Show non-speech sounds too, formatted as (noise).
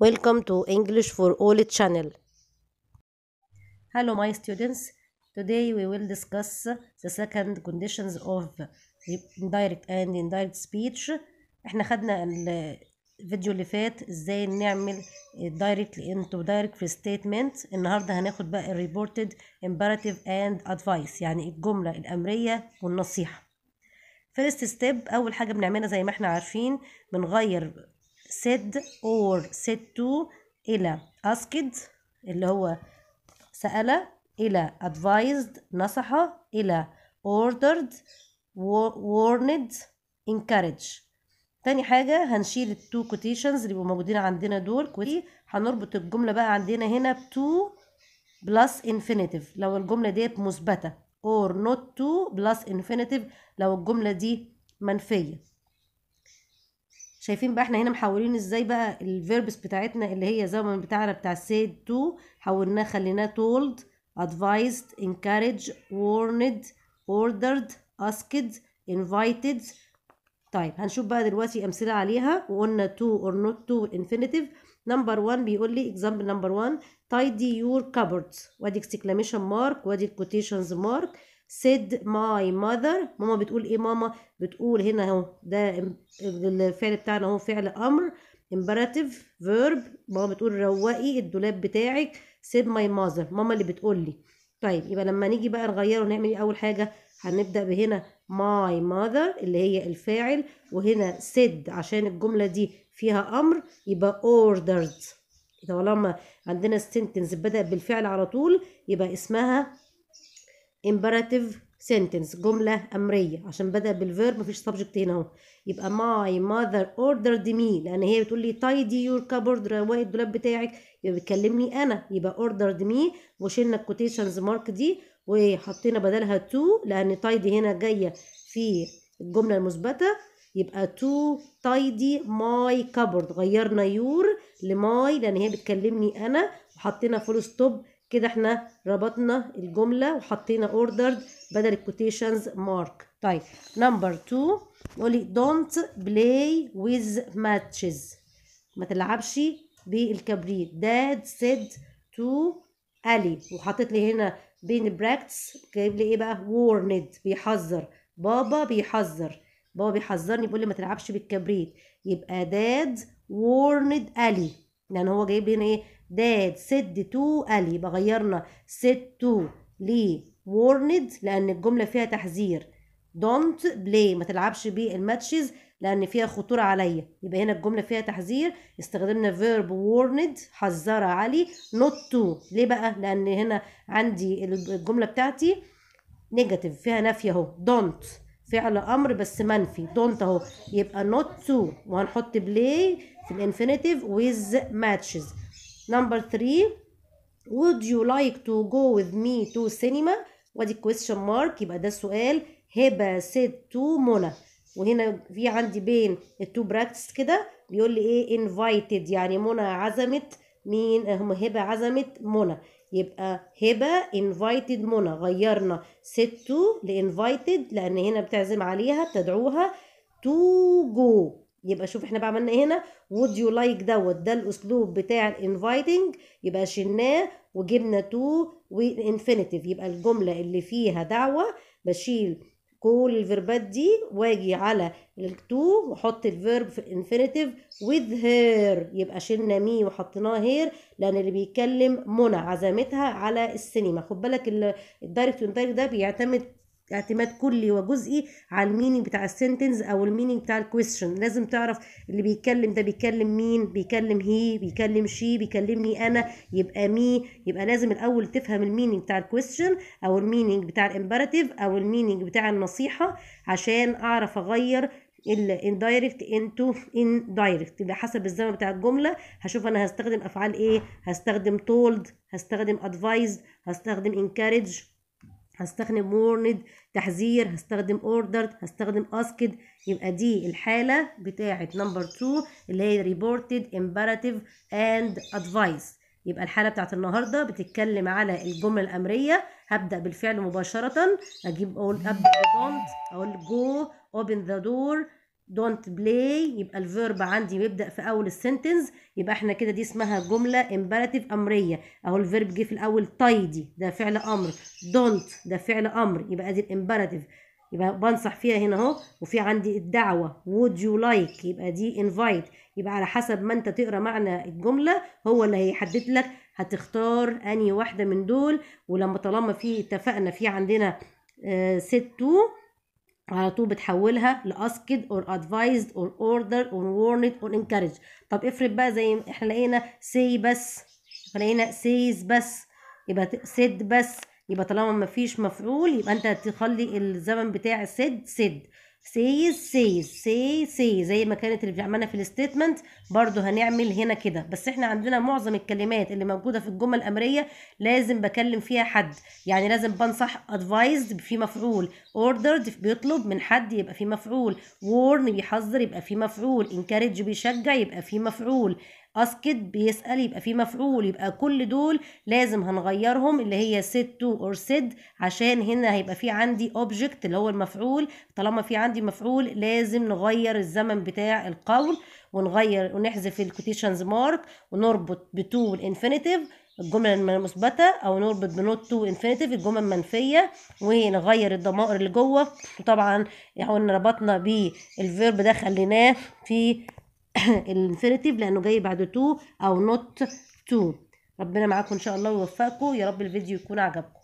Welcome to English for All channel. Hello my students. Today we will discuss the second conditions of indirect and indirect speech. احنا خدنا الفيديو اللي فات ازاي نعمل direct into direct free statement. النهارده هناخد بقى reported imperative and advice يعني الجملة الأمرية والنصيحة. First step أول حاجة بنعملها زي ما احنا عارفين بنغير said or said to إلى asked اللي هو سأل إلى advised نصح إلى ordered warned encourage تاني حاجة هنشيل التو كوتيشنز اللي بيبقوا موجودين عندنا دول كوتي هنربط الجملة بقى عندنا هنا بتو بلس انفينيتيف لو الجملة ديت مثبتة or not to بلس انفينيتيف لو الجملة دي منفية شايفين بقى احنا هنا محولين ازاي بقى الفيربس بتاعتنا اللي هي زمن بتاعنا بتاع سيد تو حولناه خليناه تولد advised encouraged warned ordered asked invited طيب هنشوف بقى دلوقتي امثله عليها وقلنا تو or not to infinitive نمبر 1 بيقول لي اكزامبل نمبر 1 tidy your cupboards وادي exclamation mark وادي quotations mark said my mother ماما بتقول ايه ماما بتقول هنا اهو ده الفعل بتاعنا اهو فعل امر imperative verb ماما بتقول روقي الدولاب بتاعك said my mother ماما اللي بتقول لي طيب يبقى لما نيجي بقى نغيره نعمل ايه اول حاجه هنبدا بهنا my mother اللي هي الفاعل وهنا said عشان الجمله دي فيها امر يبقى ordered طالما عندنا sentence بدأ بالفعل على طول يبقى اسمها imperative sentence جملة أمرية عشان بدأ بالفيرب مفيش subject هنا اهو يبقى my mother ordered me لأن هي بتقول لي tidy your cupboard رواية الدولاب بتاعك يبقى بتكلمني أنا يبقى ordered me وشلنا الكوتيشنز مارك دي وحطينا بدلها to لأن tidy هنا جاية في الجملة المثبتة يبقى to tidy my cupboard غيرنا your لماي لأن هي بتكلمني أنا وحطينا فول ستوب كده احنا ربطنا الجمله وحطينا ordered بدل quotations مارك طيب نمبر two نقولي دونت بلاي ويز ماتشز ما تلعبش بالكبريت داد سيد تو الي وحطيت لي هنا بين براكتس جايب لي ايه بقى warned بيحذر بابا بيحذر بابا بيحذرني بيقول لي ما تلعبش بالكبريت يبقى داد warned الي لان يعني هو جايب هنا ايه داد سد تو قال يبقى غيرنا سد تو لي وورند لان الجمله فيها تحذير دونت بلاي ما تلعبش بالماتشز لان فيها خطوره عليا يبقى هنا الجمله فيها تحذير استخدمنا فيرب وورند حذر علي نوت تو ليه بقى لان هنا عندي الجمله بتاعتي نيجاتيف فيها نفي اهو دونت فعل امر بس منفي دونت اهو يبقى نوت تو وهنحط بلاي في الانفينيتيف ويز ماتشز نمبر 3 would you like to go with me to cinema وادي كويستشن مارك يبقى ده سؤال هبه سيد تو منى وهنا في عندي بين التو براكتس كده بيقول لي ايه انفايتد يعني منى عزمت مين هم هبه عزمت منى يبقى هبه invited منى غيرنا ست تو invited لان هنا بتعزم عليها بتدعوها تو جو يبقى شوف احنا بقى عملنا إيه هنا would you like دوت ده الاسلوب بتاع inviting يبقى شلناه وجبنا تو infinitive يبقى الجمله اللي فيها دعوه بشيل كل الفيربات دي واجي على التو واحط الفيرب في الانفينيتيف with هير يبقى شلنا مي وحطيناه هير لان اللي بيتكلم منى عزمتها على السينما خد بالك الدايركت والدايركت ده بيعتمد اعتماد كلي وجزئي على الميننج بتاع السنتنس او الميننج بتاع الكويستشن لازم تعرف اللي بيتكلم ده بيتكلم مين بيكلم هي بيكلم شي بيكلمني انا يبقى مي يبقى لازم الاول تفهم الميننج بتاع الكويستشن او الميننج بتاع الامبراتيف او الميننج بتاع النصيحه عشان اعرف اغير الاندايركت انتو اندايركت يبقى حسب الزمن بتاع الجمله هشوف انا هستخدم افعال ايه هستخدم تولد هستخدم ادفايزد هستخدم انكارج هستخدم warned تحذير هستخدم ordered هستخدم asked يبقى دي الحالة بتاعة نمبر 2 اللي هي reported imperative and advice يبقى الحالة بتاعت النهاردة بتتكلم على الجملة الأمرية هبدأ بالفعل مباشرة أجيب أقول أبدأ don't أقول go open the door don't play يبقى الفيرب عندي بيبدا في اول السنتنس يبقى احنا كده دي اسمها جمله امبراتيف امريه اهو الفيرب جه في الاول تايدي ده فعل امر don't ده فعل امر يبقى دي الامبراتيف يبقى بنصح فيها هنا اهو وفي عندي الدعوه would you like يبقى دي invite يبقى على حسب ما انت تقرا معنى الجمله هو اللي هيحدد لك هتختار انهي واحده من دول ولما طالما في اتفقنا في عندنا ست آه، تو على طول بتحولها لاسكد اور ادفايزد اور اوردر اور وورند اور انكارج طب افرض بقى زي احنا لقينا سي بس لقينا سيز بس يبقى سد بس يبقى طالما مفيش مفعول يبقى انت هتخلي الزمن بتاع سد سد سيز سيز سي سي زي ما كانت اللي بتعملنا في الستيتمنت برضو هنعمل هنا كده بس احنا عندنا معظم الكلمات اللي موجوده في الجمل الامريه لازم بكلم فيها حد يعني لازم بنصح ادفايزد في مفعول اوردرد بيطلب من حد يبقى في مفعول وورن بيحذر يبقى في مفعول انكارج بيشجع يبقى في مفعول اسكت بيسال يبقى في مفعول يبقى كل دول لازم هنغيرهم اللي هي سيت تو اور سيد عشان هنا هيبقى في عندي اوبجكت اللي هو المفعول طالما في عندي مفعول لازم نغير الزمن بتاع القول ونغير ونحذف الكوتيشنز مارك ونربط بتو الانفينيتيف الجمل المثبتة أو نربط بنوت تو انفينيتيف الجمل المنفية ونغير الضمائر اللي جوه وطبعا احنا ربطنا بالفيرب ده خليناه في الانفينيتيف (coughs) لانه جاي بعد تو او نوت تو ربنا معاكم ان شاء الله ويوفقكم يا رب الفيديو يكون عجبكم